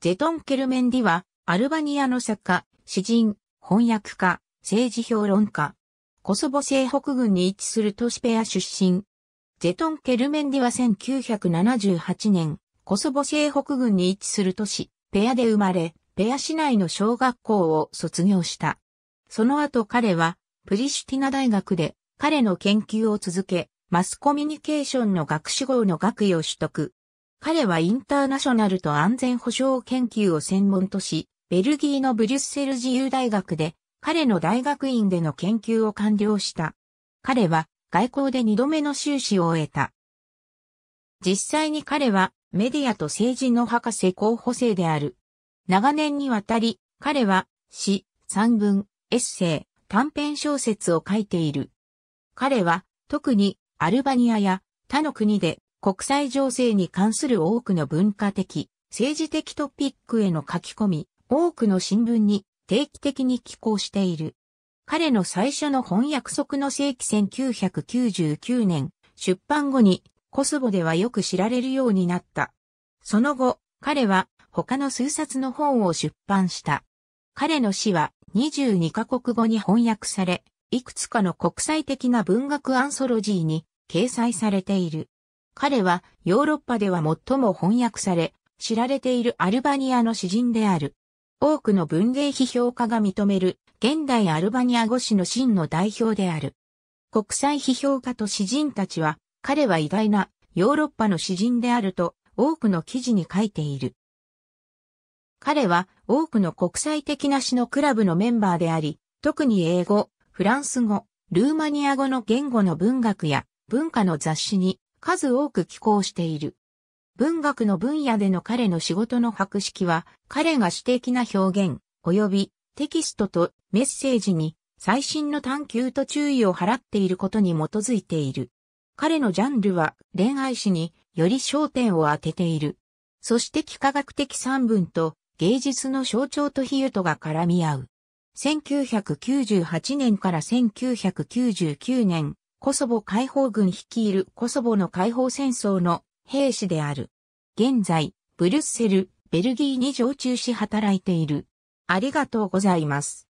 ジェトン・ケルメンディは、アルバニアの作家、詩人、翻訳家、政治評論家。コソボ西北軍に位置する都市ペア出身。ジェトン・ケルメンディは1978年、コソボ西北軍に位置する都市、ペアで生まれ、ペア市内の小学校を卒業した。その後彼は、プリシュティナ大学で、彼の研究を続け、マスコミュニケーションの学士号の学位を取得。彼はインターナショナルと安全保障研究を専門とし、ベルギーのブリュッセル自由大学で、彼の大学院での研究を完了した。彼は外交で二度目の修士を終えた。実際に彼はメディアと政治の博士候補生である。長年にわたり、彼は詩、散文、エッセイ、短編小説を書いている。彼は特にアルバニアや他の国で国際情勢に関する多くの文化的、政治的トピックへの書き込み、多くの新聞に定期的に寄稿している。彼の最初の本約束の世紀1999年、出版後にコスボではよく知られるようになった。その後、彼は他の数冊の本を出版した。彼の詩は22カ国語に翻訳され、いくつかの国際的な文学アンソロジーに掲載されている。彼はヨーロッパでは最も翻訳され、知られているアルバニアの詩人である。多くの文芸批評家が認める現代アルバニア語詩の真の代表である。国際批評家と詩人たちは、彼は偉大なヨーロッパの詩人であると多くの記事に書いている。彼は多くの国際的な詩のクラブのメンバーであり、特に英語、フランス語、ルーマニア語の言語の文学や文化の雑誌に数多く寄稿している。文学の分野での彼の仕事の博識は、彼が詩的な表現、及びテキストとメッセージに最新の探求と注意を払っていることに基づいている。彼のジャンルは恋愛史により焦点を当てている。そして幾何学的三文と芸術の象徴と比喩とが絡み合う。1998年から1999年、コソボ解放軍率いるコソボの解放戦争の兵士である。現在、ブリュッセル、ベルギーに常駐し働いている。ありがとうございます。